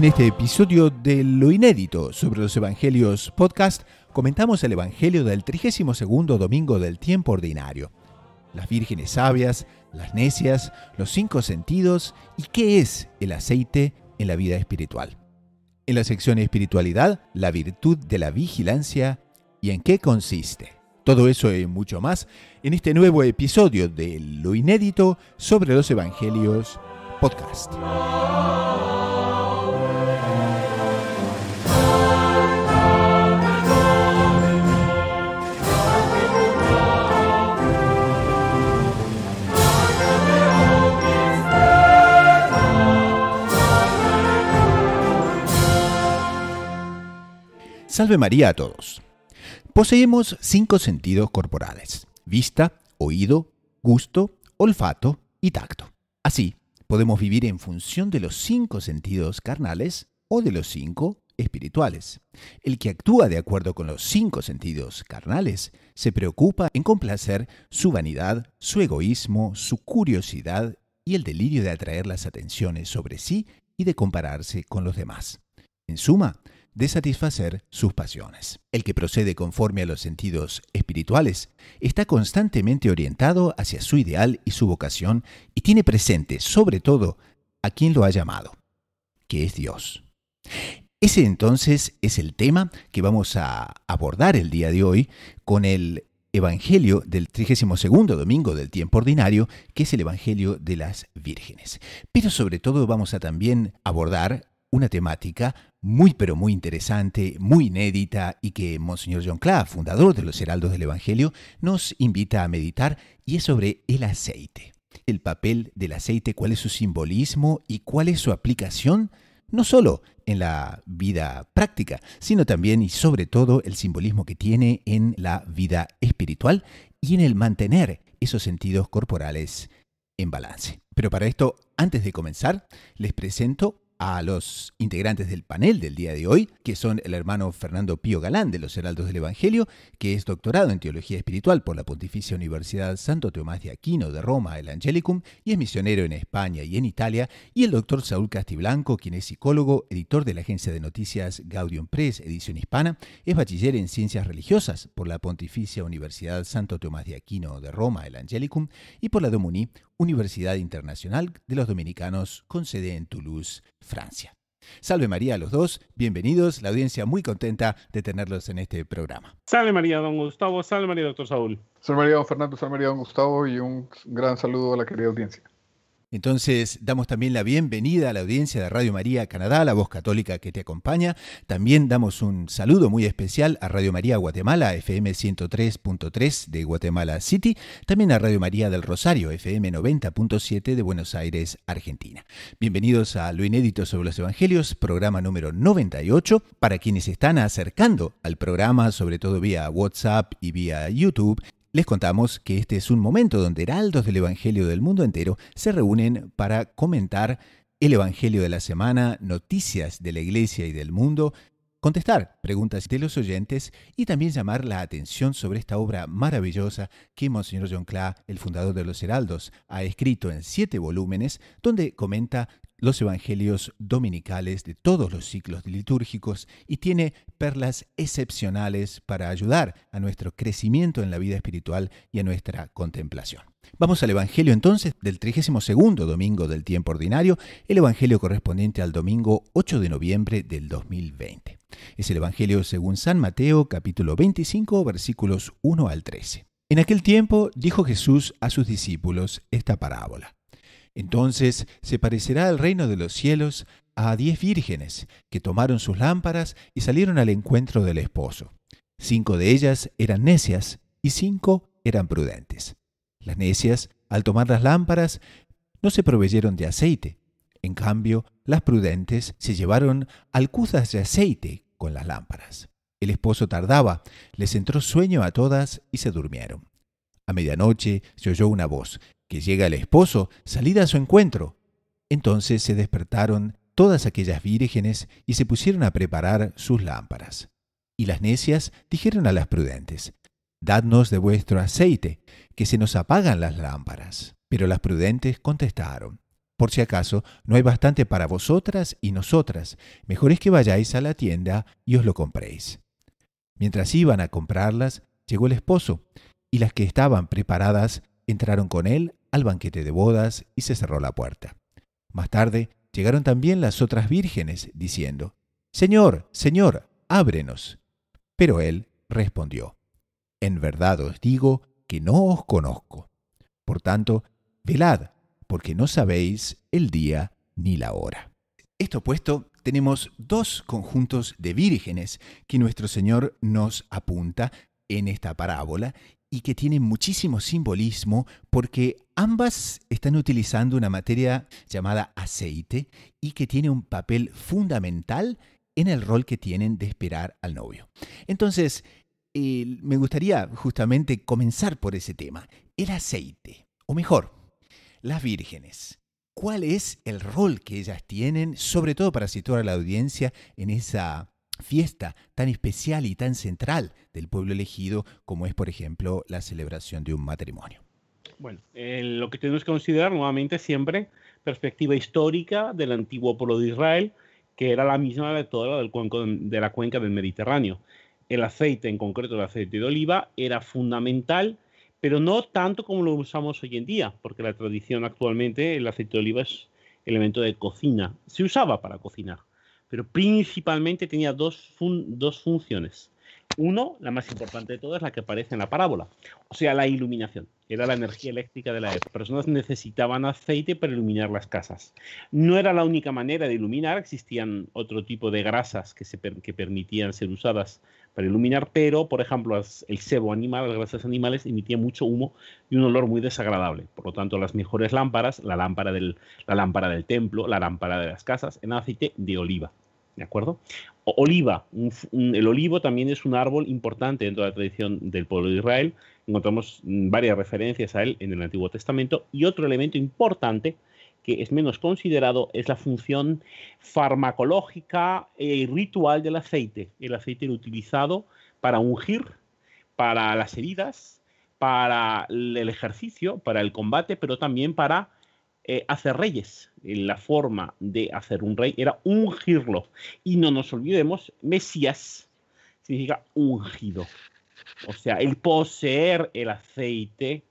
En este episodio de Lo Inédito sobre los Evangelios Podcast, comentamos el Evangelio del 32 domingo del tiempo ordinario. Las vírgenes sabias, las necias, los cinco sentidos y qué es el aceite en la vida espiritual. En la sección Espiritualidad, la virtud de la vigilancia y en qué consiste. Todo eso y mucho más en este nuevo episodio de Lo Inédito sobre los Evangelios Podcast. Salve María a todos. Poseemos cinco sentidos corporales, vista, oído, gusto, olfato y tacto. Así, podemos vivir en función de los cinco sentidos carnales o de los cinco espirituales. El que actúa de acuerdo con los cinco sentidos carnales se preocupa en complacer su vanidad, su egoísmo, su curiosidad y el delirio de atraer las atenciones sobre sí y de compararse con los demás. En suma, de satisfacer sus pasiones. El que procede conforme a los sentidos espirituales está constantemente orientado hacia su ideal y su vocación y tiene presente, sobre todo, a quien lo ha llamado, que es Dios. Ese entonces es el tema que vamos a abordar el día de hoy con el Evangelio del 32 domingo del tiempo ordinario, que es el Evangelio de las Vírgenes. Pero sobre todo vamos a también abordar una temática muy pero muy interesante, muy inédita y que Monseñor John Clark, fundador de los Heraldos del Evangelio, nos invita a meditar y es sobre el aceite. El papel del aceite, cuál es su simbolismo y cuál es su aplicación, no solo en la vida práctica, sino también y sobre todo el simbolismo que tiene en la vida espiritual y en el mantener esos sentidos corporales en balance. Pero para esto, antes de comenzar, les presento a los integrantes del panel del día de hoy, que son el hermano Fernando Pío Galán de los Heraldos del Evangelio, que es doctorado en Teología Espiritual por la Pontificia Universidad Santo Tomás de Aquino de Roma, el Angelicum, y es misionero en España y en Italia, y el doctor Saúl Castiblanco, quien es psicólogo, editor de la agencia de noticias Gaudium Press, edición hispana, es bachiller en Ciencias Religiosas por la Pontificia Universidad Santo Tomás de Aquino de Roma, el Angelicum, y por la Domuní, Universidad Internacional de los Dominicanos con sede en Toulouse, Francia. Salve María a los dos, bienvenidos, la audiencia muy contenta de tenerlos en este programa. Salve María, don Gustavo, salve María, doctor Saúl. Salve María, don Fernando, salve María, don Gustavo y un gran saludo a la querida audiencia. Entonces, damos también la bienvenida a la audiencia de Radio María Canadá, la voz católica que te acompaña. También damos un saludo muy especial a Radio María Guatemala, FM 103.3 de Guatemala City. También a Radio María del Rosario, FM 90.7 de Buenos Aires, Argentina. Bienvenidos a Lo Inédito sobre los Evangelios, programa número 98. Para quienes están acercando al programa, sobre todo vía WhatsApp y vía YouTube, les contamos que este es un momento donde heraldos del Evangelio del mundo entero se reúnen para comentar el Evangelio de la semana, noticias de la Iglesia y del mundo, contestar preguntas de los oyentes y también llamar la atención sobre esta obra maravillosa que Monseñor John Clá, el fundador de los Heraldos, ha escrito en siete volúmenes, donde comenta los evangelios dominicales de todos los ciclos litúrgicos y tiene perlas excepcionales para ayudar a nuestro crecimiento en la vida espiritual y a nuestra contemplación. Vamos al evangelio entonces del 32 domingo del tiempo ordinario, el evangelio correspondiente al domingo 8 de noviembre del 2020. Es el evangelio según San Mateo, capítulo 25, versículos 1 al 13. En aquel tiempo dijo Jesús a sus discípulos esta parábola. Entonces se parecerá al reino de los cielos a diez vírgenes que tomaron sus lámparas y salieron al encuentro del esposo. Cinco de ellas eran necias y cinco eran prudentes. Las necias, al tomar las lámparas, no se proveyeron de aceite. En cambio, las prudentes se llevaron alcuzas de aceite con las lámparas. El esposo tardaba, les entró sueño a todas y se durmieron. A medianoche se oyó una voz, que llega el esposo, salid a su encuentro. Entonces se despertaron todas aquellas vírgenes y se pusieron a preparar sus lámparas. Y las necias dijeron a las prudentes, Dadnos de vuestro aceite, que se nos apagan las lámparas. Pero las prudentes contestaron, Por si acaso, no hay bastante para vosotras y nosotras, mejor es que vayáis a la tienda y os lo compréis. Mientras iban a comprarlas, llegó el esposo, y las que estaban preparadas entraron con él al banquete de bodas y se cerró la puerta. Más tarde llegaron también las otras vírgenes, diciendo, Señor, Señor, ábrenos. Pero él respondió, En verdad os digo que no os conozco. Por tanto, velad, porque no sabéis el día ni la hora. Esto puesto, tenemos dos conjuntos de vírgenes que nuestro Señor nos apunta en esta parábola y que tiene muchísimo simbolismo porque ambas están utilizando una materia llamada aceite y que tiene un papel fundamental en el rol que tienen de esperar al novio. Entonces, eh, me gustaría justamente comenzar por ese tema, el aceite, o mejor, las vírgenes. ¿Cuál es el rol que ellas tienen, sobre todo para situar a la audiencia en esa fiesta tan especial y tan central del pueblo elegido como es, por ejemplo, la celebración de un matrimonio? Bueno, lo que tenemos que considerar nuevamente siempre perspectiva histórica del antiguo pueblo de Israel, que era la misma de toda de la cuenca del Mediterráneo. El aceite, en concreto el aceite de oliva, era fundamental, pero no tanto como lo usamos hoy en día, porque la tradición actualmente, el aceite de oliva es elemento de cocina, se usaba para cocinar pero principalmente tenía dos, dos funciones. Uno, la más importante de todas, la que aparece en la parábola, o sea, la iluminación. Era la energía eléctrica de la época. Personas necesitaban aceite para iluminar las casas. No era la única manera de iluminar, existían otro tipo de grasas que, permitían ser usadas para iluminar, pero, por ejemplo, el sebo animal, las grasas animales, emitían mucho humo y un olor muy desagradable. Por lo tanto, las mejores lámparas, la lámpara del, la lámpara del templo, la lámpara de las casas, en aceite de oliva. ¿De acuerdo? Oliva. el olivo también es un árbol importante dentro de la tradición del pueblo de Israel. Encontramos mm, varias referencias a él en el Antiguo Testamento. Y otro elemento importante que es menos considerado es la función farmacológica y ritual del aceite. El aceite utilizado para ungir, para las heridas, para el ejercicio, para el combate, pero también para eh, hacer reyes. La forma de hacer un rey era ungirlo. Y no nos olvidemos, Mesías significa ungido. O sea, el poseer el aceite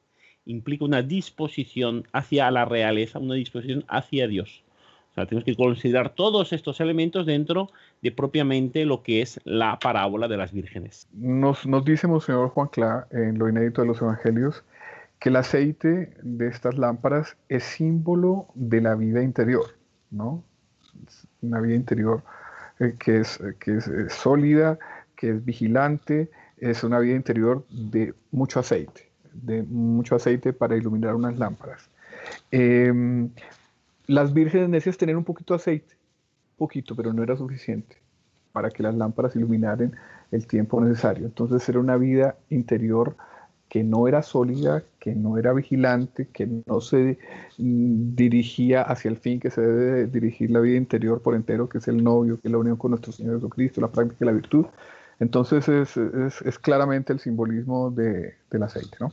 implica una disposición hacia la realeza, una disposición hacia Dios. O sea, tenemos que considerar todos estos elementos dentro de propiamente lo que es la parábola de las vírgenes. Nos, nos dice señor Juan Clá en lo inédito de los evangelios que el aceite de estas lámparas es símbolo de la vida interior, ¿no? Una vida interior eh, que, es, eh, eh, sólida, que es vigilante, es una vida interior de mucho aceite, de mucho aceite para iluminar unas lámparas. Em, las vírgenes necias tener un poquito de aceite, poquito, pero no era suficiente para que las lámparas iluminaran el tiempo necesario. Entonces era una vida interior que no era sólida, que no era vigilante, que no se dirigía hacia el fin que se debe dirigir la vida interior por entero, que es el novio, que es la unión con nuestro Señor Jesucristo, la práctica y la virtud. Entonces es, claramente el simbolismo de, del aceite, ¿no?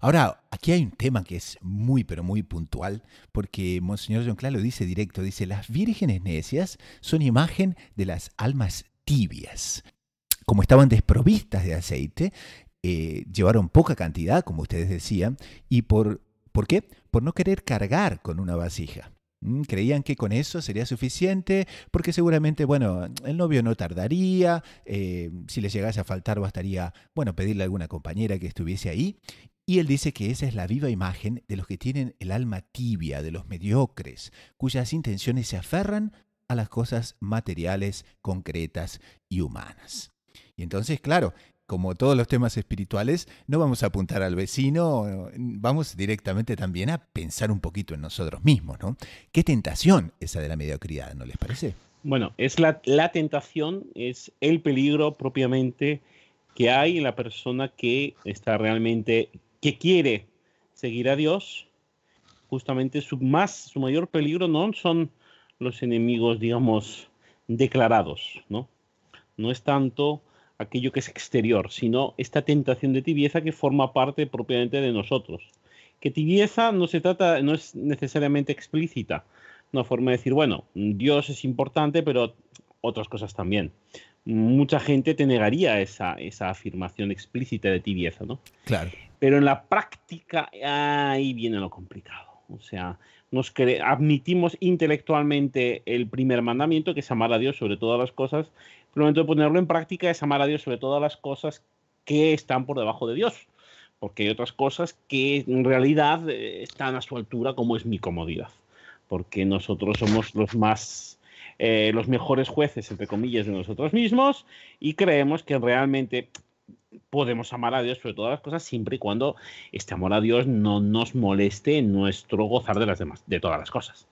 Ahora, aquí hay un tema que es muy, pero muy puntual, porque Monseñor John Clark lo dice directo, dice, las vírgenes necias son imagen de las almas tibias como estaban desprovistas de aceite, eh, llevaron poca cantidad, como ustedes decían, y por, ¿por qué? Por no querer cargar con una vasija. Mm, creían que con eso sería suficiente, porque seguramente, bueno, el novio no tardaría, eh, si les llegase a faltar bastaría, bueno, pedirle a alguna compañera que estuviese ahí. Y él dice que esa es la viva imagen de los que tienen el alma tibia, de los mediocres, cuyas intenciones se aferran a las cosas materiales, concretas y humanas. Y entonces, claro, como todos los temas espirituales, no vamos a apuntar al vecino, vamos directamente también a pensar un poquito en nosotros mismos, ¿no? Qué tentación esa de la mediocridad, ¿no les parece? Bueno, es la, tentación, es el peligro propiamente que hay en la persona que está realmente, que quiere seguir a Dios. Justamente su, más, su mayor peligro no son los enemigos, digamos, declarados, ¿no? No es tanto aquello que es exterior, sino esta tentación de tibieza que forma parte propiamente de nosotros. Que tibieza no se trata, no es necesariamente explícita, una forma de decir, bueno, Dios es importante, pero otras cosas también. Mucha gente te negaría esa, afirmación explícita de tibieza, ¿no? Claro. Pero en la práctica, ahí viene lo complicado. O sea, nos admitimos intelectualmente el primer mandamiento, que es amar a Dios sobre todas las cosas, el momento de ponerlo en práctica es amar a Dios sobre todas las cosas que están por debajo de Dios, porque hay otras cosas que en realidad eh, están a su altura, como es mi comodidad, porque nosotros somos los más eh, los mejores jueces, entre comillas, de nosotros mismos y creemos que realmente podemos amar a Dios sobre todas las cosas siempre y cuando este amor a Dios no nos moleste en nuestro gozar de, las demás, de todas las cosas,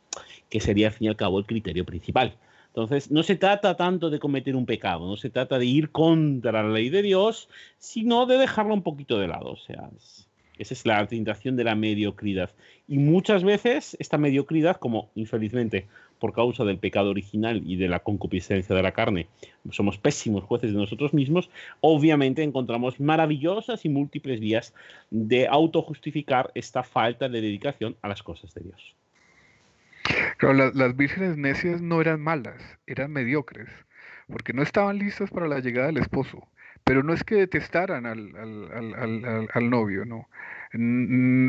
que sería al fin y al cabo el criterio principal. Entonces, no se trata tanto de cometer un pecado, no se trata de ir contra la ley de Dios, sino de dejarlo un poquito de lado. O sea, esa es la tentación de la mediocridad. Y muchas veces esta mediocridad, como infelizmente por causa del pecado original y de la concupiscencia de la carne, somos pésimos jueces de nosotros mismos, obviamente encontramos maravillosas y múltiples vías de autojustificar esta falta de dedicación a las cosas de Dios. Claro, las, vírgenes necias no eran malas, eran mediocres, porque no estaban listas para la llegada del esposo. Pero no es que detestaran al, novio, no.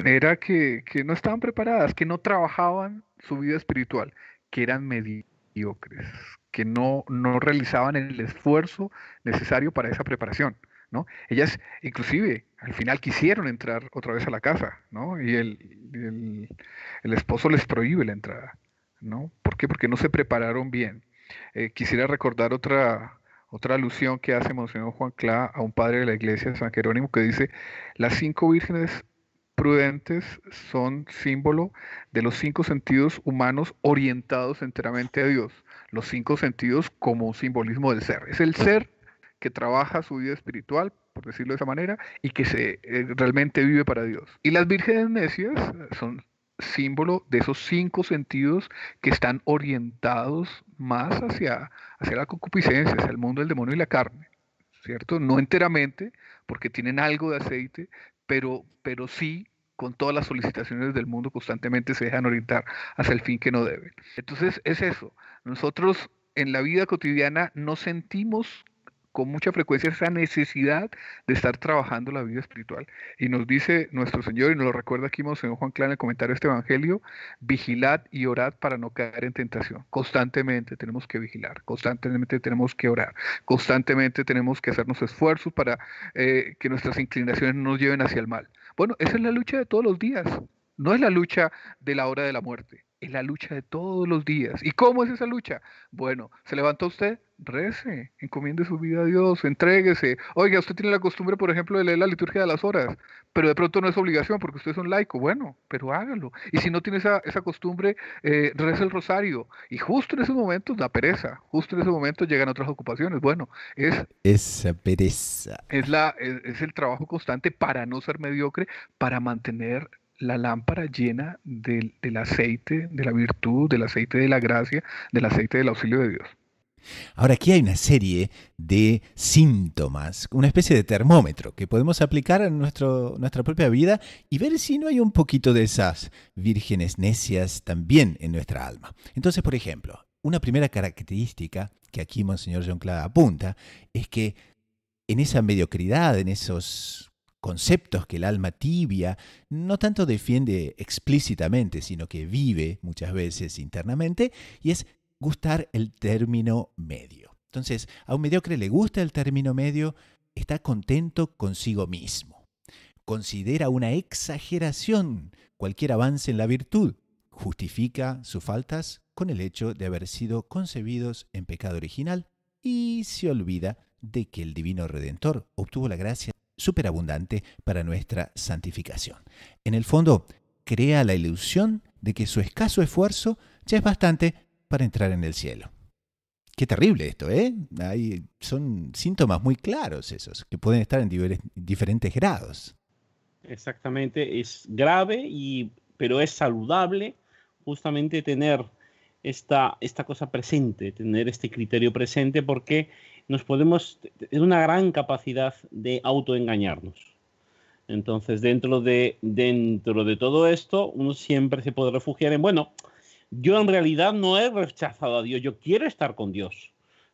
Era que, no estaban preparadas, que no trabajaban su vida espiritual, que eran mediocres, que no, no realizaban el esfuerzo necesario para esa preparación. ¿no? Ellas inclusive al final quisieron entrar otra vez a la casa, ¿no? Y el esposo les prohíbe la entrada. ¿no? ¿Por qué? Porque no se prepararon bien. Eh, quisiera recordar otra, otra alusión que hace Monseñor Juan Clá a un padre de la iglesia, San Jerónimo, que dice, las cinco vírgenes prudentes son símbolo de los cinco sentidos humanos orientados enteramente a Dios, los cinco sentidos como un simbolismo del ser. Es el ser que trabaja su vida espiritual, por decirlo de esa manera, y que se eh, realmente vive para Dios. Y las vírgenes necias eh, son símbolo de esos cinco sentidos que están orientados más hacia, hacia la concupiscencia, hacia el mundo del demonio y la carne, ¿cierto? No enteramente, porque tienen algo de aceite, pero, pero sí con todas las solicitaciones del mundo constantemente se dejan orientar hacia el fin que no deben. Entonces es eso, nosotros en la vida cotidiana no sentimos con mucha frecuencia esa necesidad de estar trabajando la vida espiritual. Y nos dice nuestro Señor, y nos lo recuerda aquí Monseñor Juan Clara en el comentario de este Evangelio, vigilad y orad para no caer en tentación. Constantemente tenemos que vigilar, constantemente tenemos que orar, constantemente tenemos que hacernos esfuerzos para eh, que nuestras inclinaciones no nos lleven hacia el mal. Bueno, esa es la lucha de todos los días, no es la lucha de la hora de la muerte es la lucha de todos los días. ¿Y cómo es esa lucha? Bueno, se levanta usted, rece, encomiende su vida a Dios, entréguese. Oiga, usted tiene la costumbre, por ejemplo, de leer la liturgia de las horas, pero de pronto no es obligación porque usted es un laico. Bueno, pero hágalo. Y si no tiene esa, esa costumbre, eh, reza el rosario. Y justo en ese momento la pereza, justo en ese momento llegan otras ocupaciones. Bueno, es... Esa pereza. Es, la, e, es el trabajo constante para no ser mediocre, para mantener la lámpara llena del, aceite de la virtud, del aceite de la gracia, del aceite del auxilio de Dios. Ahora aquí hay una serie de síntomas, una especie de termómetro que podemos aplicar a nuestro, nuestra propia vida y ver si no hay un poquito de esas vírgenes necias también en nuestra alma. Entonces, por ejemplo, una primera característica que aquí Monseñor John Clara apunta es que en esa mediocridad, en esos conceptos que el alma tibia no tanto defiende explícitamente, sino que vive muchas veces internamente, y es gustar el término medio. Entonces, a un mediocre le gusta el término medio, está contento consigo mismo. Considera una exageración cualquier avance en la virtud. Justifica sus faltas con el hecho de haber sido concebidos en pecado original y se olvida de que el Divino Redentor obtuvo la gracia superabundante para nuestra santificación. En el fondo, crea la ilusión de que su escaso esfuerzo ya es bastante para entrar en el cielo. Qué terrible esto, ¿eh? Hay, son síntomas muy claros esos, que pueden estar en diferentes grados. Exactamente, es grave, y, pero es saludable justamente tener esta, esta cosa presente, tener este criterio presente, porque nos podemos, es una gran capacidad de autoengañarnos. Entonces, dentro de, dentro de todo esto, uno siempre se puede refugiar en, bueno, yo en realidad no he rechazado a Dios, yo quiero estar con Dios.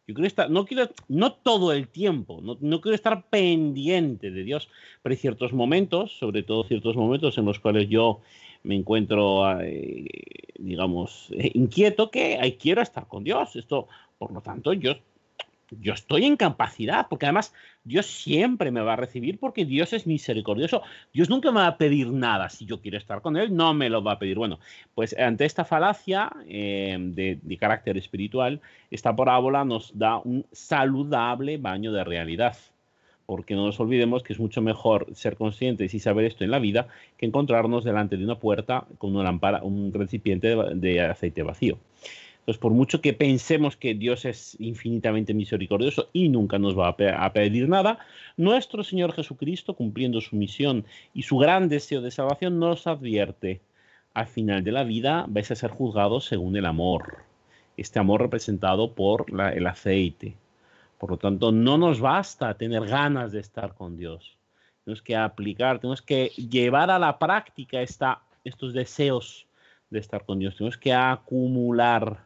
Yo quiero estar, no quiero, no todo el tiempo, no, quiero estar pendiente de Dios, pero hay ciertos momentos, sobre todo ciertos momentos en los cuales yo me encuentro, eh, digamos, eh, inquieto que quiero estar con Dios. Esto, por lo tanto, yo yo estoy en capacidad, porque además Dios siempre me va a recibir porque Dios es misericordioso. Dios nunca me va a pedir nada. Si yo quiero estar con Él, no me lo va a pedir. Bueno, pues ante esta falacia eh, de, carácter espiritual, esta parábola nos da un saludable baño de realidad. Porque no nos olvidemos que es mucho mejor ser conscientes y saber esto en la vida que encontrarnos delante de una puerta con una lámpara, un recipiente de aceite vacío. Entonces, por mucho que pensemos que Dios es infinitamente misericordioso y nunca nos va a pedir nada, nuestro Señor Jesucristo, cumpliendo su misión y su gran deseo de salvación, nos advierte, al final de la vida vais a ser juzgados según el amor, este amor representado por el aceite. Por lo tanto, no nos basta tener ganas de estar con Dios. Tenemos que aplicar, tenemos que llevar a la práctica estos deseos de estar con Dios. Tenemos que acumular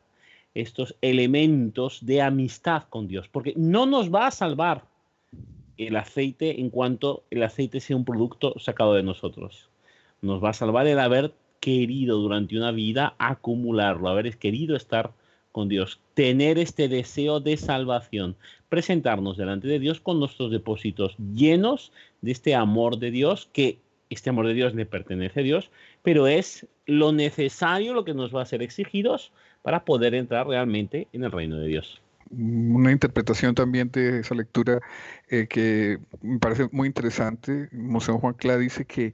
estos elementos de amistad con Dios, porque no nos va a salvar el aceite en cuanto el aceite sea un producto sacado de nosotros. Nos va a salvar el haber querido durante una vida acumularlo, haber querido estar con Dios, tener este deseo de salvación, presentarnos delante de Dios con nuestros depósitos llenos de este amor de Dios, que este amor de Dios le pertenece a Dios, pero es lo necesario, lo que nos va a ser exigidos para poder entrar realmente en el reino de Dios. Mm, una interpretación también de esa lectura eh, que me parece muy interesante. Monseñor Juan Cla dice que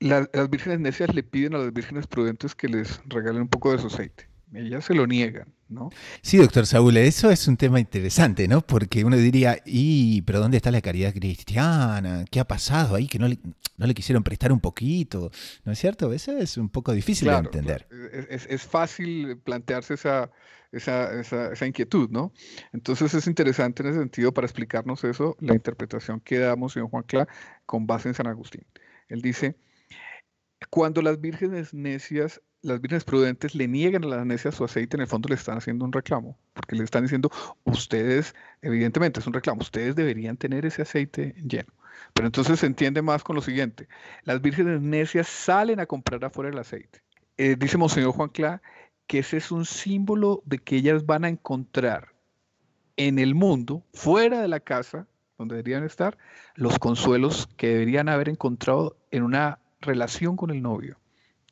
las vírgenes necias le piden a las vírgenes prudentes que les regalen un poco de su aceite. Ellas se lo niegan, ¿no? Sí, doctor Saúl, eso es un tema interesante, ¿no? Porque uno diría, ¿y pero dónde está la caridad cristiana? ¿Qué ha pasado ahí que no le, quisieron prestar un poquito? ¿No es cierto? Eso es un poco difícil de entender. Es, fácil plantearse esa, inquietud, ¿no? Entonces es interesante en ese sentido para explicarnos eso, la interpretación que damos en Juan Cla con base en San Agustín. Él dice, cuando las vírgenes necias las vírgenes prudentes le niegan a las necias su aceite, en el fondo le están haciendo un reclamo, porque le están diciendo, ustedes, evidentemente es un reclamo, ustedes deberían tener ese aceite lleno. Pero entonces se entiende más con lo siguiente, las vírgenes necias salen a comprar afuera el aceite. Eh, dice Monseñor Juan Cla que ese es un símbolo de que ellas van a encontrar en el mundo, fuera de la casa donde deberían estar, los consuelos que deberían haber encontrado en una relación con el novio.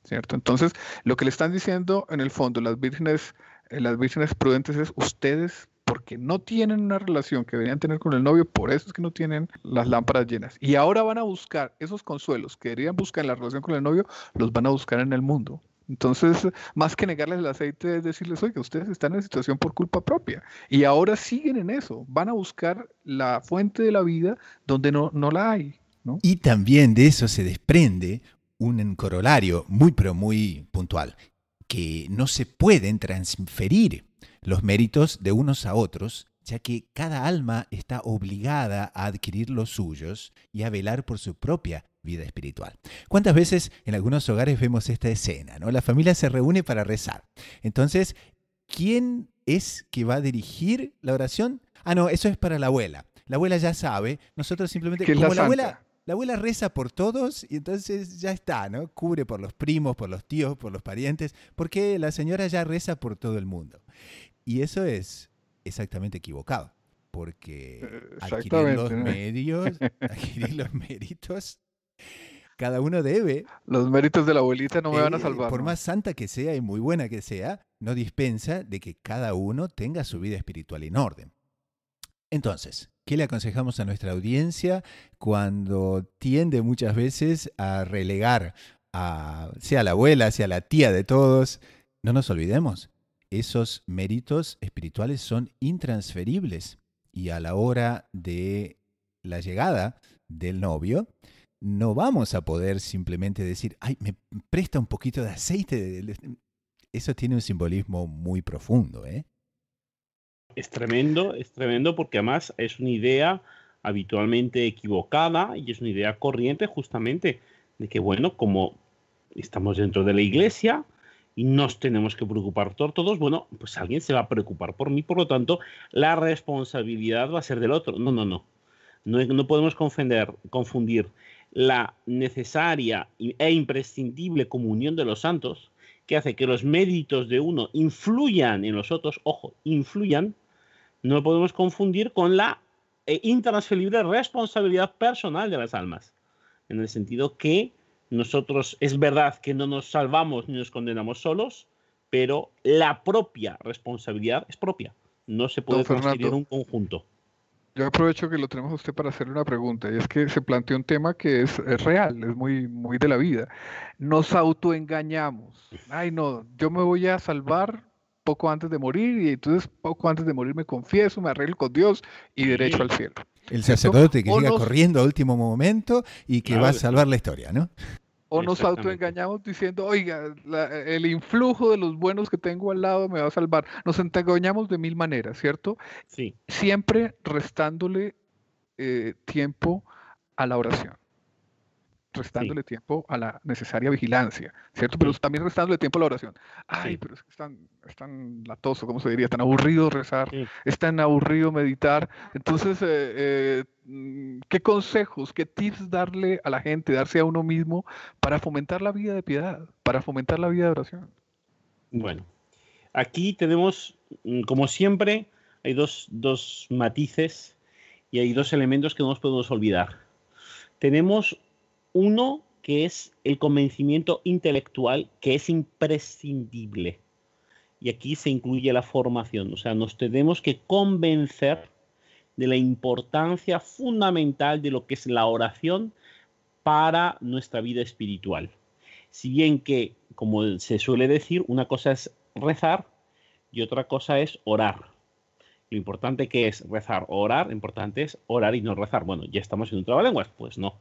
¿cierto? Entonces, lo que le están diciendo en el fondo las vírgenes, eh, las vírgenes prudentes es ustedes porque no tienen una relación que deberían tener con el novio, por eso es que no tienen las lámparas llenas. Y ahora van a buscar esos consuelos que deberían buscar en la relación con el novio, los van a buscar en el mundo. Entonces, más que negarles el aceite, es decirles, oye ustedes están en situación por culpa propia. Y ahora siguen en eso, van a buscar la fuente de la vida donde no, no la hay. Y también de eso se desprende un corolario muy pero muy puntual, que no se pueden transferir los méritos de unos a otros, ya que cada alma está obligada a adquirir los suyos y a velar por su propia vida espiritual. ¿Cuántas veces en algunos hogares vemos esta escena? ¿no? La familia se reúne para rezar. Entonces, ¿quién es que va a dirigir la oración? Ah, no, eso es para la abuela. La abuela ya sabe, nosotros simplemente... como la abuela la abuela reza por todos y entonces ya está, ¿no? Cubre por los primos, por los tíos, por los parientes, porque la señora ya reza por todo el mundo. Y eso es exactamente equivocado, porque eh, adquirir los medios, adquirir los méritos, cada uno debe. Los méritos de la abuelita no me van a eh, salvar. Por más santa que sea y muy buena que sea, no dispensa de que cada uno tenga su vida espiritual en orden. Entonces, ¿Qué le aconsejamos a nuestra audiencia cuando tiende muchas veces a relegar a sea la abuela, sea la tía de todos? No nos olvidemos, esos méritos espirituales son intransferibles y a la hora de la llegada del novio, no vamos a poder simplemente decir, ay, me presta un poquito de aceite. Eso tiene un simbolismo muy profundo. ¿eh? Es tremendo, es tremendo porque además es una idea habitualmente equivocada y es una idea corriente justamente de que, bueno, como estamos dentro de la iglesia y nos tenemos que preocupar por todos, bueno, pues alguien se va a preocupar por mí, por lo tanto, la responsabilidad va a ser del otro. No, no, no. No, no podemos confundir la necesaria e imprescindible comunión de los santos, que hace que los méritos de uno influyan en los otros, ojo, influyan, no podemos confundir con la eh, intransferible responsabilidad personal de las almas. En el sentido que nosotros es verdad que no nos salvamos ni nos condenamos solos, pero la propia responsabilidad es propia. No se puede en un conjunto. Yo aprovecho que lo tenemos a usted para hacerle una pregunta, y es que se plantea un tema que es, real, es muy, muy de la vida. Nos autoengañamos. Ay, no, yo me voy a salvar poco antes de morir y entonces poco antes de morir me confieso, me arreglo con Dios y derecho al cielo. El sacerdote que llega corriendo a último momento y que va a salvar la historia, ¿no? O nos autoengañamos diciendo, oiga, el influjo de los buenos que tengo al lado me va a salvar. Nos engañamos de mil maneras, ¿cierto? Sí. Siempre restándole eh, tiempo a la oración restándole tiempo a la necesaria vigilancia, ¿cierto? Pero también restándole tiempo a la oración. Ay, pero es que están, tan, latoso, ¿cómo se diría? Tan aburrido rezar, es tan aburrido meditar. Entonces, eh, eh, mm, ¿qué consejos, qué tips darle a la gente, darse a uno mismo para fomentar la vida de piedad, para fomentar la vida de oración? Bueno, aquí tenemos, mm, como siempre, hay dos, dos matices y hay dos elementos que no nos podemos olvidar tenemos uno, que es el convencimiento intelectual, que es imprescindible. Y aquí se incluye la formación. O sea, nos tenemos que convencer de la importancia fundamental de lo que es la oración para nuestra vida espiritual. Si bien que, como se suele decir, una cosa es rezar y otra cosa es orar. Lo importante que es rezar o orar, lo importante es orar y no rezar. Bueno, ya estamos en un lenguas, pues no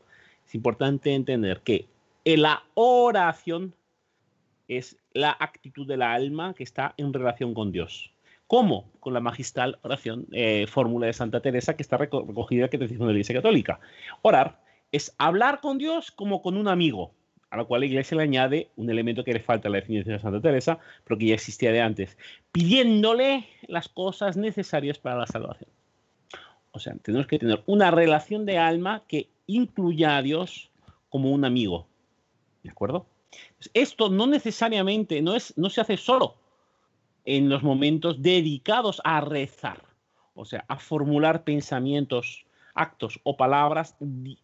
es importante entender que la oración es la actitud de la alma que está en relación con Dios. Como Con la magistral oración, eh, fórmula de Santa Teresa, que está recogida en el Catecismo la Iglesia Católica. Orar es hablar con Dios como con un amigo, a lo cual la Iglesia le añade un elemento que le falta a la definición de Santa Teresa, pero que ya existía de antes, pidiéndole las cosas necesarias para la salvación. O sea, tenemos que tener una relación de alma que incluya a Dios como un amigo. ¿De acuerdo? Esto no necesariamente, no, es, no se hace solo en los momentos dedicados a rezar, o sea, a formular pensamientos, actos o palabras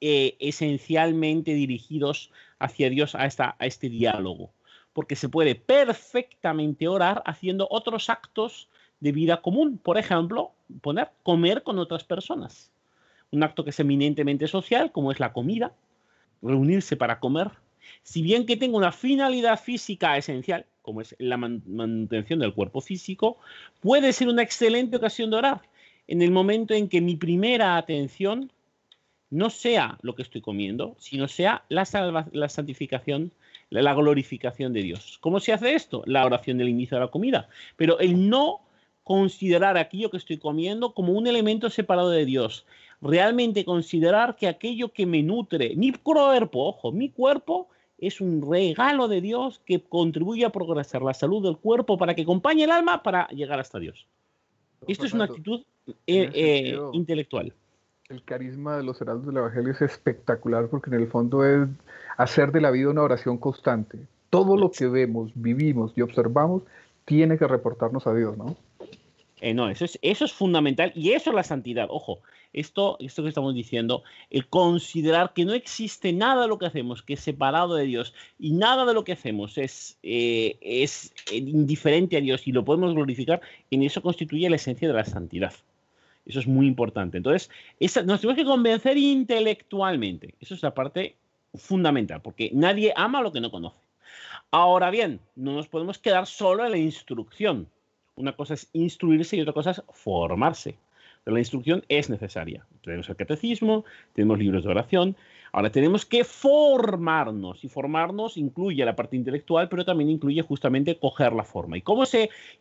eh, esencialmente dirigidos hacia Dios a, esta, a este diálogo, porque se puede perfectamente orar haciendo otros actos de vida común, por ejemplo, poner comer con otras personas un acto que es eminentemente social, como es la comida, reunirse para comer, si bien que tenga una finalidad física esencial, como es la mantención del cuerpo físico, puede ser una excelente ocasión de orar en el momento en que mi primera atención no sea lo que estoy comiendo, sino sea la, la santificación, la, glorificación de Dios. ¿Cómo se hace esto? La oración del inicio de la comida. Pero el no considerar aquello que estoy comiendo como un elemento separado de Dios, realmente considerar que aquello que me nutre, mi cuerpo, ojo, mi cuerpo es un regalo de Dios que contribuye a progresar la salud del cuerpo para que acompañe el alma para llegar hasta Dios. Esto es una actitud eh, eh, intelectual. El carisma de los heraldos del Evangelio es espectacular porque en el fondo es hacer de la vida una oración constante. Todo lo que vemos, vivimos y observamos tiene que reportarnos a Dios, ¿no? Eh, no, eso es, eso es fundamental y eso es la santidad. Ojo, esto, esto que estamos diciendo, el considerar que no existe nada de lo que hacemos que es separado de Dios y nada de lo que hacemos es, eh, es eh, indiferente a Dios y lo podemos glorificar, en eso constituye la esencia de la santidad. Eso es muy importante. Entonces, nos tenemos que convencer intelectualmente. Eso es la parte fundamental, porque nadie ama lo que no conoce. Ahora bien, no nos podemos quedar solo en la instrucción. Una cosa es instruirse y otra cosa es formarse la instrucción es necesaria. Tenemos el catecismo, tenemos libros de oración. Ahora tenemos que formarnos. Y formarnos incluye la parte intelectual, pero también incluye justamente coger la forma. ¿Y cómo,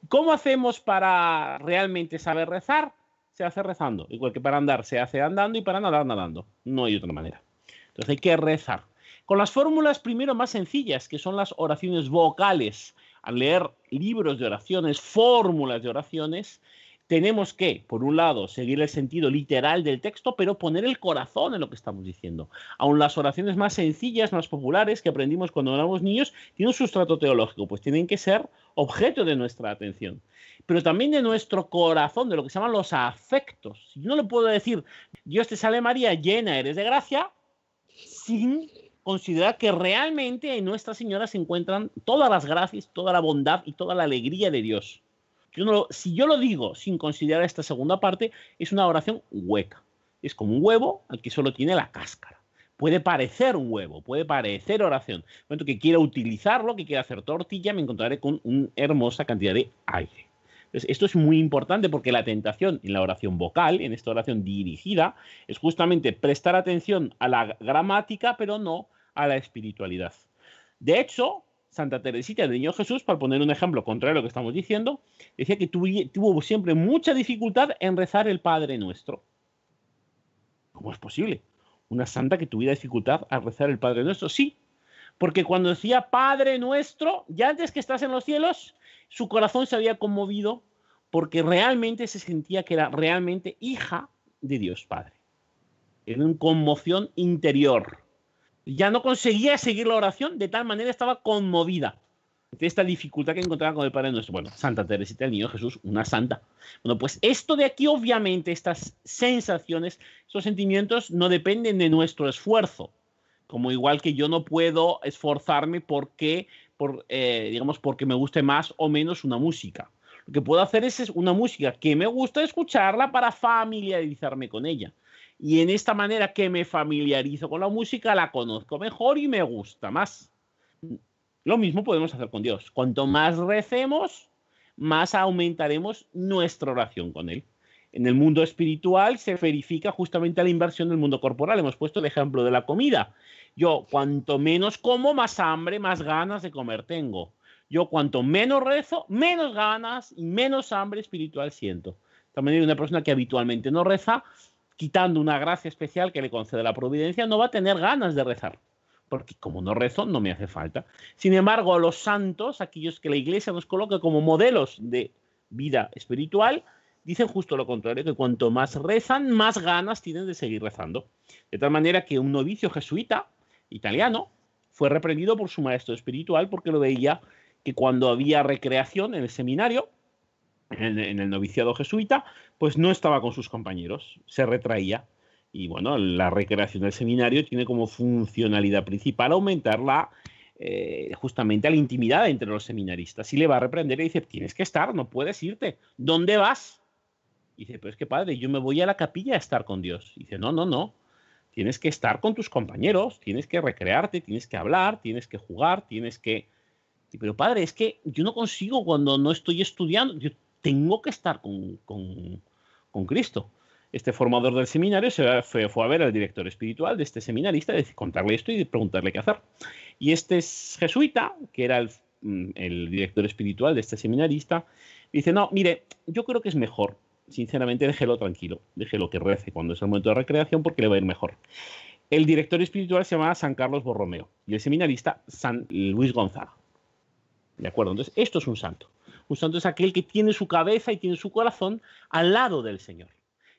cómo hacemos para realmente saber rezar? Se hace rezando. Igual que para andar se hace andando y para nadar nadando. No hay otra manera. Entonces hay que rezar. Con las fórmulas primero más sencillas, que son las oraciones vocales al leer libros de oraciones, fórmulas de oraciones, tenemos que, por un lado, seguir el sentido literal del texto, pero poner el corazón en lo que estamos diciendo. Aun las oraciones más sencillas, más populares que aprendimos cuando éramos niños, tienen un sustrato teológico, pues tienen que ser objeto de nuestra atención, pero también de nuestro corazón, de lo que se llaman los afectos. Yo no le puedo decir, Dios te sale María, llena eres de gracia, sin considerar que realmente en Nuestra Señora se encuentran todas las gracias, toda la bondad y toda la alegría de Dios si yo lo digo sin considerar esta segunda parte, es una oración hueca. Es como un huevo al que solo tiene la cáscara. Puede parecer huevo, puede parecer oración. En momento que quiera utilizarlo, que quiera hacer tortilla, me encontraré con una hermosa cantidad de aire. esto es muy importante porque la tentación en la oración vocal, en esta oración dirigida, es justamente prestar atención a la gramática, pero no a la espiritualidad. De hecho, Santa Teresita del Niño Jesús, para poner un ejemplo contrario a lo que estamos diciendo, decía que tuvo siempre mucha dificultad en rezar el Padre Nuestro. ¿Cómo es posible? Una santa que tuviera dificultad a rezar el Padre Nuestro, sí. Porque cuando decía Padre Nuestro, ya antes que estás en los cielos, su corazón se había conmovido porque realmente se sentía que era realmente hija de Dios Padre. Era una conmoción interior ya no conseguía seguir la oración, de tal manera estaba conmovida de esta dificultad que encontraba con el Padre Nuestro. Bueno, Santa Teresita del Niño Jesús, una santa. Bueno, pues esto de aquí, obviamente, estas sensaciones, estos sentimientos no dependen de nuestro esfuerzo. Como igual que yo no puedo esforzarme porque, por, eh, digamos, porque me guste más o menos una música. Lo que puedo hacer es una música que me gusta escucharla para familiarizarme con ella y en esta manera que me familiarizo con la música, la conozco mejor y me gusta más. Lo mismo podemos hacer con Dios. Cuanto más recemos, más aumentaremos nuestra oración con Él. En el mundo espiritual se verifica justamente la inversión del mundo corporal. Hemos puesto el ejemplo de la comida. Yo cuanto menos como, más hambre, más ganas de comer tengo. Yo cuanto menos rezo, menos ganas y menos hambre espiritual siento. También hay una persona que habitualmente no reza, quitando una gracia especial que le concede la providencia, no va a tener ganas de rezar, porque como no rezo, no me hace falta. Sin embargo, a los santos, aquellos que la Iglesia nos coloca como modelos de vida espiritual, dicen justo lo contrario, que cuanto más rezan, más ganas tienen de seguir rezando. De tal manera que un novicio jesuita italiano fue reprendido por su maestro espiritual porque lo veía que cuando había recreación en el seminario, en, el noviciado jesuita, pues no estaba con sus compañeros, se retraía. Y bueno, la recreación del seminario tiene como funcionalidad principal aumentar eh, justamente a la intimidad entre los seminaristas. Y le va a reprender y dice, tienes que estar, no puedes irte. ¿Dónde vas? Y dice, pues que padre, yo me voy a la capilla a estar con Dios. Y dice, no, no, no. Tienes que estar con tus compañeros, tienes que recrearte, tienes que hablar, tienes que jugar, tienes que... Pero padre, es que yo no consigo cuando no estoy estudiando tengo que estar con, con, con Cristo. Este formador del seminario se fue, a ver al director espiritual de este seminarista, contarle esto y preguntarle qué hacer. Y este es jesuita, que era mm, el, director espiritual de este seminarista, dice, no, mire, yo creo que es mejor sinceramente, déjelo tranquilo, déjelo que rece cuando es el momento de recreación porque le va a ir mejor. El director espiritual se llama San Carlos Borromeo y el seminarista San Luis Gonzaga. ¿De acuerdo? Entonces, esto es un santo. Un santo es aquel que tiene su cabeza y tiene su corazón al lado del Señor.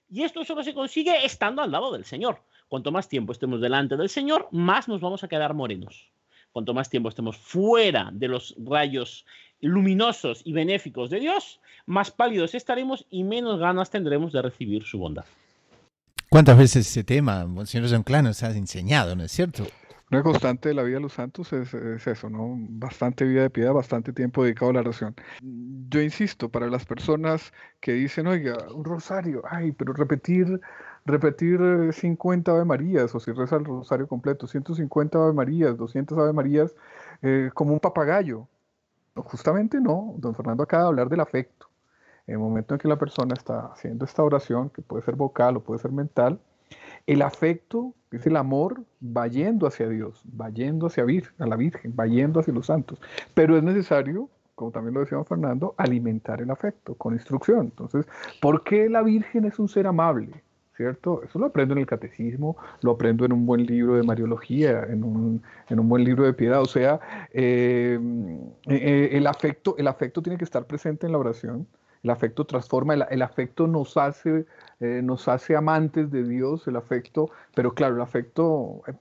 Y esto solo se consigue estando al lado del Señor. Cuanto más tiempo estemos delante del Señor, más nos vamos a quedar morenos. Cuanto más tiempo estemos fuera de los rayos luminosos y benéficos de Dios, más pálidos estaremos y menos ganas tendremos de recibir su bondad. ¿Cuántas veces ese tema, Monseñor John Clan, nos ha enseñado, no es cierto? Una constante de la vida de los santos es, eso, ¿no? Bastante vida de piedad, bastante tiempo dedicado a la oración. Yo insisto, para las personas que dicen, oiga, un rosario, ay, pero repetir, repetir 50 eh, Ave Marías, o si reza el rosario completo, 150 Ave Marías, 200 Ave Marías, eh, como un papagayo. Justamente no, don Fernando acaba de hablar del afecto. En el momento en que la persona está haciendo esta oración, que puede ser vocal o puede ser mental, el afecto, es el amor, va yendo hacia Dios, va yendo hacia a la Virgen, va yendo hacia los santos. Pero es necesario, como también lo decía Fernando, alimentar el afecto con instrucción. Entonces, ¿por qué la Virgen es un ser amable? ¿Cierto? Eso lo aprendo en el catecismo, lo aprendo en un buen libro de Mariología, en un, buen libro de piedad. O sea, eh, eh, el, afecto, el afecto tiene que estar presente en la oración, el afecto transforma, el, afecto nos hace, eh, nos hace amantes de Dios, el afecto, pero claro, el afecto eh,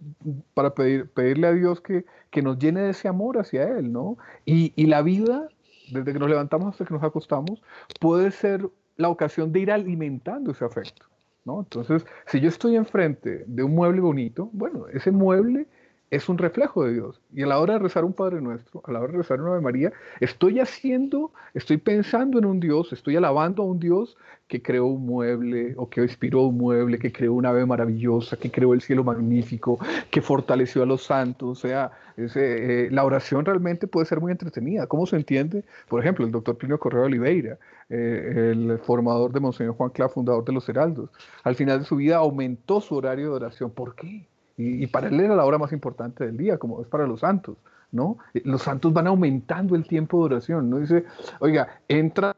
para pedir, pedirle a Dios que, que nos llene de ese amor hacia Él, ¿no? Y, y la vida, desde que nos levantamos hasta que nos acostamos, puede ser la ocasión de ir alimentando ese afecto. ¿No? Entonces, si yo estoy enfrente de un mueble bonito, bueno, ese mueble es un reflejo de Dios. Y a la hora de rezar un Padre Nuestro, a la hora de rezar una Ave María, estoy haciendo, estoy pensando en un Dios, estoy alabando a un Dios que creó un mueble o que inspiró un mueble, que creó una ave maravillosa, que creó el cielo magnífico, que fortaleció a los santos. O sea, eh, eh, la oración realmente puede ser muy entretenida. ¿Cómo se entiende? Por ejemplo, el doctor Pino Correa Oliveira, eh, el formador de Monseñor Juan Cla, fundador de los Heraldos, al final de su vida aumentó su horario de oración. ¿Por qué? y, para él era la hora más importante del día, como es para los santos, ¿no? Eh, los santos van aumentando el tiempo de oración, ¿no? Dice, oiga, entra,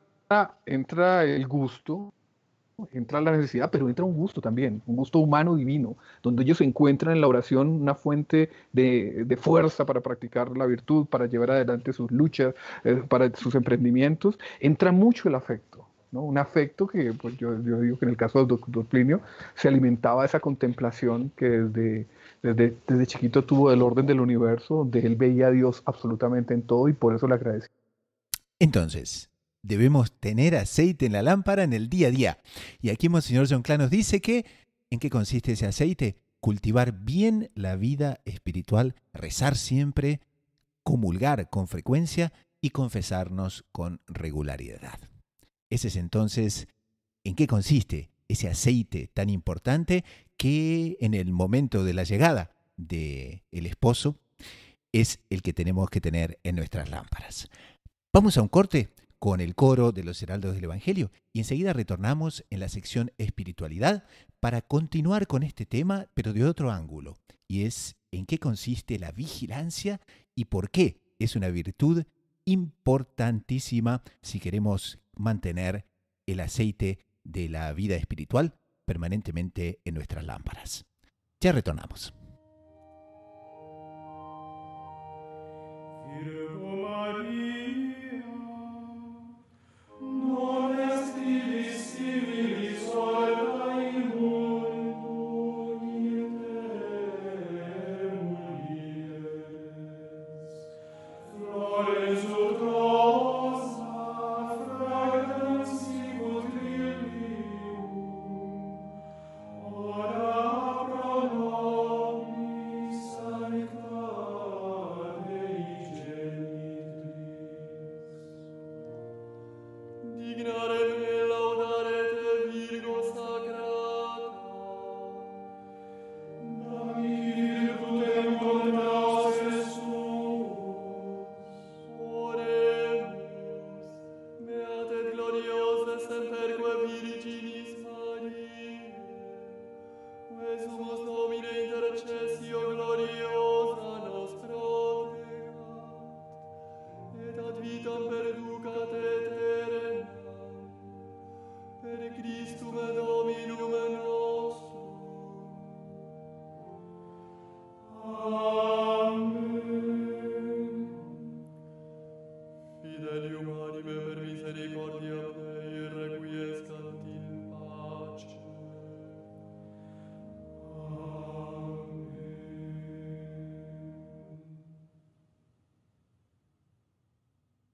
entra el gusto, entra la necesidad, pero entra un gusto también, un gusto humano divino, donde ellos encuentran en la oración una fuente de, fuerza para practicar la virtud, para llevar adelante sus luchas, eh, para sus emprendimientos. Entra mucho el afecto, un afecto que pues, yo, digo que en el caso del doctor Plinio se alimentaba esa contemplación que desde, desde, chiquito tuvo del orden del universo, donde él veía a Dios absolutamente en todo y por eso le agradecía. Entonces, debemos tener aceite en la lámpara en el día a día. Y aquí Monseñor John Clan nos dice que, ¿en qué consiste ese aceite? Cultivar bien la vida espiritual, rezar siempre, comulgar con frecuencia y confesarnos con regularidad. Ese es entonces en qué consiste ese aceite tan importante que en el momento de la llegada del el esposo es el que tenemos que tener en nuestras lámparas. Vamos a un corte con el coro de los heraldos del Evangelio y enseguida retornamos en la sección espiritualidad para continuar con este tema pero de otro ángulo y es en qué consiste la vigilancia y por qué es una virtud importantísima si queremos mantener el aceite de la vida espiritual permanentemente en nuestras lámparas. Ya retornamos.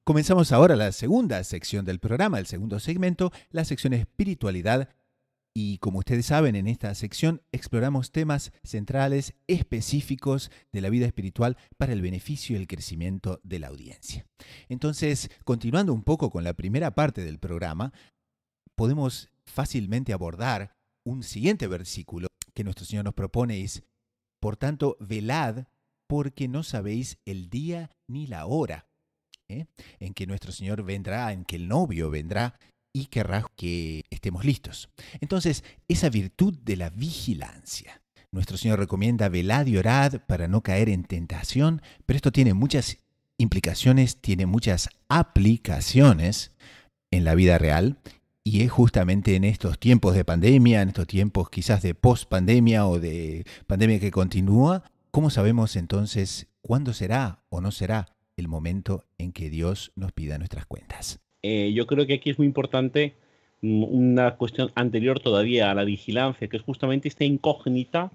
Comenzamos ahora la segunda sección del programa, el segundo segmento, la sección espiritualidad. Y como ustedes saben, en esta sección exploramos temas centrales específicos de la vida espiritual para el beneficio y el crecimiento de la audiencia. Entonces, continuando un poco con la primera parte del programa, podemos fácilmente abordar un siguiente versículo que nuestro Señor nos propone es, por tanto, velad porque no sabéis el día ni la hora ¿eh? en que nuestro Señor vendrá, en que el novio vendrá y querrá que estemos listos. Entonces, esa virtud de la vigilancia. Nuestro Señor recomienda velar y orad para no caer en tentación, pero esto tiene muchas implicaciones, tiene muchas aplicaciones en la vida real y es justamente en estos tiempos de pandemia, en estos tiempos quizás de post-pandemia o de pandemia que continúa, ¿cómo sabemos entonces cuándo será o no será el momento en que Dios nos pida nuestras cuentas. Eh, yo creo que aquí es muy importante mm, una cuestión anterior todavía a la vigilancia, que es justamente esta incógnita